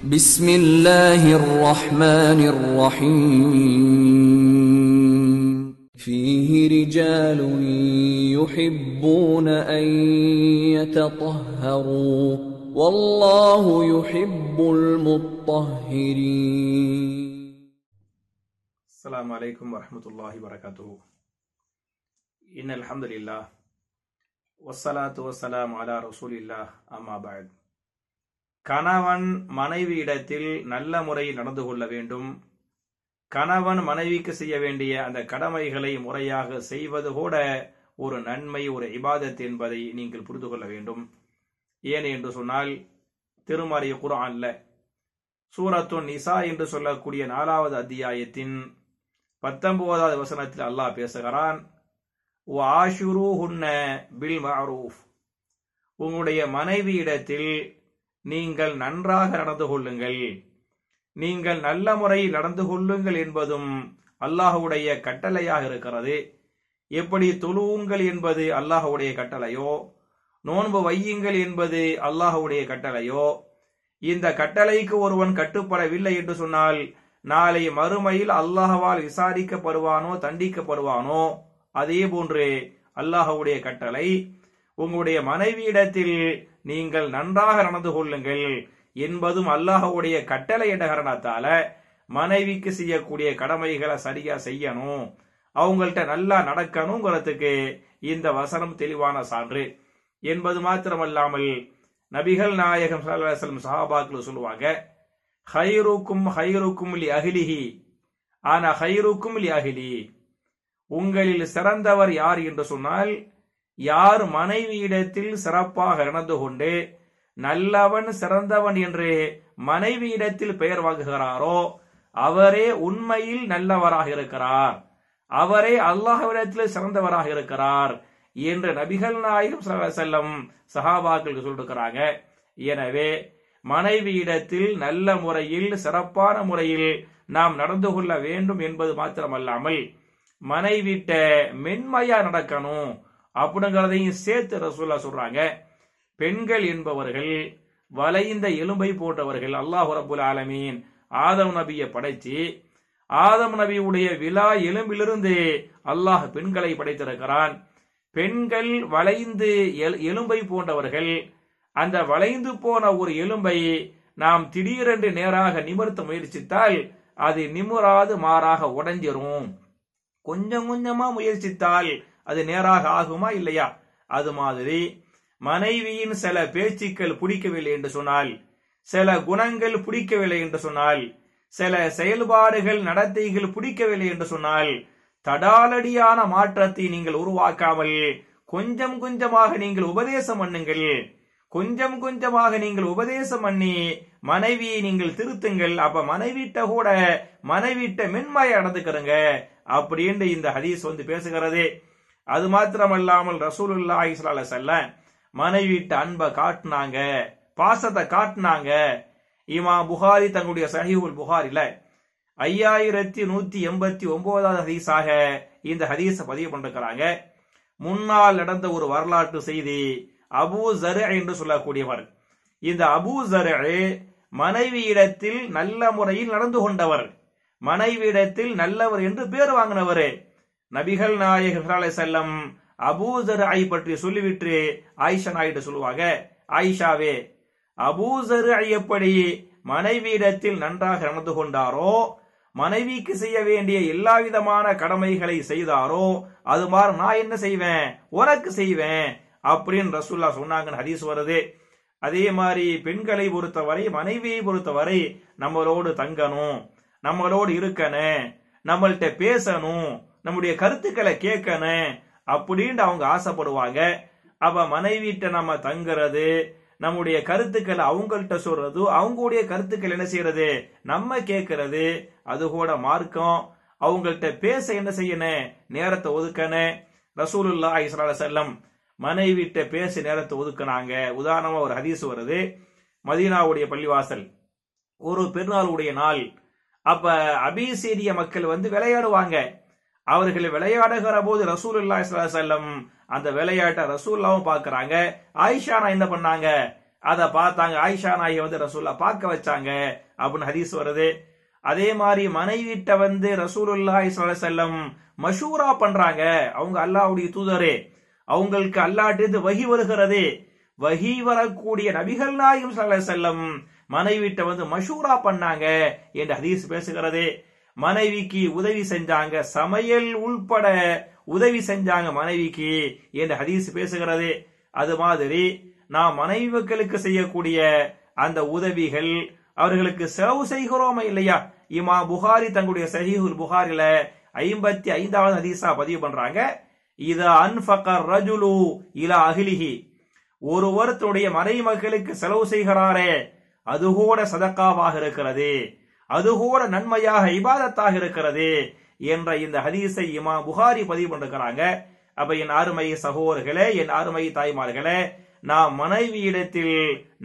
بسم الله الرحمن الرحيم فيه رجال يحبون أن يتطهروا والله يحب المطهرين السلام عليكم ورحمة الله وبركاته إن الحمد لله والصلاة والسلام على رسول الله أما بعد கணவன் மனைவியிடத்தில் நல்ல முறையில் நடந்து கொள்ள வேண்டும் கணவன் மனைவிக்கு செய்ய வேண்டிய அந்த கடமைகளை முறையாக செய்வது கூட ஒரு நன்மை ஒரு இபாதத் என்பதை நீங்கள் புரிந்து கொள்ள வேண்டும் ஏன் என்று சொன்னால் திருமறை குரான்ல சூரத்துன் நிசா என்று சொல்லக்கூடிய நாலாவது அத்தியாயத்தின் பத்தொன்பதாவது வசனத்தில் அல்லாஹ் பேசுகிறான் உங்களுடைய மனைவியிடத்தில் நீங்கள் நன்றாக நடந்து கொள்ளுங்கள் நீங்கள் நல்ல முறையில் நடந்து கொள்ளுங்கள் என்பதும் அல்லாஹுடைய கட்டளையாக இருக்கிறது எப்படி தொழுவுங்கள் என்பது அல்லாஹுடைய கட்டளையோ நோன்பு வையுங்கள் என்பது அல்லாஹுடைய கட்டளையோ இந்த கட்டளைக்கு ஒருவன் கட்டுப்படவில்லை என்று சொன்னால் நாளை மறுமையில் அல்லாஹவால் விசாரிக்கப்படுவானோ தண்டிக்கப்படுவானோ அதே போன்று அல்லாஹவுடைய கட்டளை உங்களுடைய மனைவியிடத்தில் நீங்கள் நன்றாக நடந்து கொள்ளுங்கள் என்பதும் கட்டளை என்ற காரணத்தால மனைவிக்கு செய்யக்கூடிய கடமைகளை சரியா செய்யணும் அவங்கள்ட்ட நல்லா நடக்கணுங்கிறதுக்கு இந்த வசனம் தெளிவான சான்று என்பது மாத்திரமல்லாமல் நபிகள் நாயகம் சல்லாஹம் சஹாபாக்கள் சொல்லுவாங்க ஹைரூக்கும் ஹைரூக்கும் லி அகிலிஹி ஆனா ஹைரூக்கும் லி அகிலி உங்களில் சிறந்தவர் யார் என்று சொன்னால் யார் மனைவியிடத்தில் சிறப்பாக நடந்து கொண்டு நல்லவன் சிறந்தவன் என்று மனைவியிடத்தில் பெயர் வாங்குகிறாரோ அவரே உண்மையில் நல்லவராக இருக்கிறார் அவரே அல்லாஹ்விடத்தில் சிறந்தவராக இருக்கிறார் என்று நபிகள் நாயகம் செல்லம் சஹாபாக்களுக்கு சொல்லிருக்கிறாங்க எனவே மனைவியிடத்தில் நல்ல முறையில் சிறப்பான முறையில் நாம் நடந்து கொள்ள வேண்டும் என்பது மாத்திரமல்லாமல் மனைவிட்ட மென்மையா நடக்கணும் அப்படிங்கிறதையும் சேர்த்து ரசூல்லா சொல்றாங்க பெண்கள் என்பவர்கள் வளைந்த எலும்பை போட்டவர்கள் அல்லாஹு ரபுல் ஆலமீன் ஆதம் நபியை படைச்சு ஆதம் நபியுடைய விழா எலும்பிலிருந்து அல்லாஹ் பெண்களை படைத்திருக்கிறான் பெண்கள் வளைந்து எலும்பை போன்றவர்கள் அந்த வளைந்து போன ஒரு எலும்பை நாம் திடீரென்று நேராக நிமிர்த்த முயற்சித்தால் அது நிமுறாது மாறாக உடஞ்சிரும் கொஞ்சம் கொஞ்சமா முயற்சித்தால் அது நேராக ஆகுமா இல்லையா அது மாதிரி மனைவியின் சில பேச்சுக்கள் பிடிக்கவில்லை என்று சொன்னால் சில குணங்கள் பிடிக்கவில்லை என்று சொன்னால் சில செயல்பாடுகள் நடத்தைகள் பிடிக்கவில்லை என்று சொன்னால் தடாலடியான மாற்றத்தை நீங்கள் உருவாக்காமல் கொஞ்சம் கொஞ்சமாக நீங்கள் உபதேசம் பண்ணுங்கள் கொஞ்சம் கொஞ்சமாக நீங்கள் உபதேசம் பண்ணி மனைவியை நீங்கள் திருத்துங்கள் அப்ப மனைவிட்ட கூட மனைவிட்ட மென்மையை நடந்துக்கிறங்க அப்படின்னு இந்த ஹதீஸ் வந்து பேசுகிறதே அது மாத்திரமல்லாமல் ரசூலுல்லாஹி சலாஹ் செல்ல மனைவிட்டு அன்பை காட்டினாங்க பாசத்தை காட்டினாங்க இமா புகாரி தங்களுடைய சஹிவுல் புகாரில ஐயாயிரத்தி நூத்தி எண்பத்தி ஒன்பதாவது ஹதீஸாக இந்த ஹதீஸை பதிவு பண்ணிருக்கிறாங்க முன்னால் நடந்த ஒரு வரலாற்று செய்தி அபு ஜரு என்று சொல்லக்கூடியவர் இந்த அபூ ஜரு மனைவியிடத்தில் நல்ல முறையில் நடந்து கொண்டவர் மனைவியிடத்தில் நல்லவர் என்று பேர் வாங்கினவர் நபிகள் நாயகர் செல்லம் அபூசர் ஐ பற்றி சொல்லிவிட்டு ஆயிஷா நாயிட்டு சொல்லுவாங்க ஆயிஷாவே அபூசர் ஐ எப்படி மனைவியிடத்தில் நன்றாக நடந்து கொண்டாரோ மனைவிக்கு செய்ய வேண்டிய எல்லா விதமான கடமைகளை செய்தாரோ அது மாதிரி நான் என்ன செய்வேன் உனக்கு செய்வேன் அப்படின்னு ரசூல்லா சொன்னாங்கன்னு ஹதீஸ் வருது அதே மாதிரி பெண்களை பொறுத்தவரை மனைவியை பொறுத்தவரை நம்மளோடு தங்கணும் நம்மளோடு இருக்கணும் நம்மள்கிட்ட பேசணும் நம்முடைய கருத்துக்களை கேட்கணும் அப்படின்ட்டு அவங்க ஆசைப்படுவாங்க அப்ப மனைவிட்ட நம்ம தங்குறது நம்முடைய கருத்துக்களை அவங்கள்ட்ட சொல்றது அவங்களுடைய கருத்துக்கள் என்ன செய்யறது நம்ம கேட்கறது அது கூட மார்க்கம் அவங்கள்ட்ட பேச என்ன செய்யணும் நேரத்தை ஒதுக்கணும் ரசூலுல்லா இஸ்ரா செல்லம் மனைவிட்ட பேச நேரத்தை ஒதுக்கினாங்க உதாரணமா ஒரு ஹதீஸ் வருது மதீனாவுடைய பள்ளிவாசல் ஒரு பெருநாளுடைய நாள் அப்ப அபிசீரிய மக்கள் வந்து விளையாடுவாங்க அவர்களை விளையாடுகிற போது ரசூல் இல்லா செல்லம் அந்த விளையாட்டை ரசூல்லாவும் பாக்குறாங்க ஆயிஷா என்ன பண்ணாங்க அதை பார்த்தாங்க ஆயிஷா நாய வந்து ரசூல்லா பார்க்க வச்சாங்க அப்படின்னு ஹரிஸ் வருது அதே மாதிரி மனைவிட்ட வந்து ரசூலுல்லா செல்லம் மஷூரா பண்றாங்க அவங்க அல்லாவுடைய தூதரே அவங்களுக்கு அல்லாட்டு வகி வருகிறது வகி வரக்கூடிய நபிகள் நாயும் செல்லம் மனைவிட்ட வந்து மஷூரா பண்ணாங்க என்று ஹதீஸ் பேசுகிறது மனைவிக்கு உதவி செஞ்சாங்க சமையல் உள்பட உதவி செஞ்சாங்க மனைவிக்கு என்று ஹதீஸ் பேசுகிறது அது மாதிரி நாம் மனைவிகளுக்கு செய்யக்கூடிய அந்த உதவிகள் அவர்களுக்கு செலவு செய்கிறோமா இல்லையா இமா புகாரி தங்களுடைய சஹீஹுல் புகாரில ஐம்பத்தி ஐந்தாவது ஹதீஸா பதிவு பண்றாங்க இது அன்பகர் ரஜுலு இலா அகிலிஹி ஒருவர் மறைமகளுக்கு செலவு செய்கிறாரே அது கூட சதக்காவாக இருக்கிறது அது கூட நன்மையாக இபாதத்தாக இருக்கிறது என்ற இந்த ஹதீஸை இமா புகாரி பதிவு பண்ணிருக்கிறாங்க அப்ப என் அருமை சகோதரர்களே என் அருமை தாய்மார்களே நாம் மனைவியிடத்தில்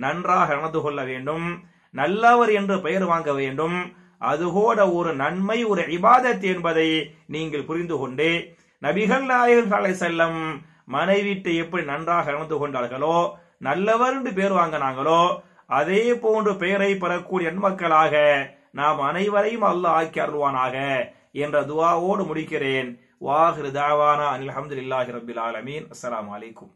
நன்றாக நடந்து கொள்ள வேண்டும் நல்லவர் என்று பெயர் வாங்க வேண்டும் அதுகூட ஒரு நன்மை ஒரு இபாதத் என்பதை நீங்கள் புரிந்து கொண்டு நபிகள் நாயகர்களை செல்லம் மனைவிட்டு எப்படி நன்றாக நடந்து கொண்டார்களோ நல்லவர் என்று பேர் வாங்கினாங்களோ அதே போன்று பெயரை பெறக்கூடிய மக்களாக நாம் அனைவரையும் அல்லாஹ் ஆக்கி அருள்வானாக என்ற துவாவோடு முடிக்கிறேன் வாஹிரு தாவானா அனில் இல்லாஹி ரபில் ஆலமீன் அஸ்லாம் வலைக்கும்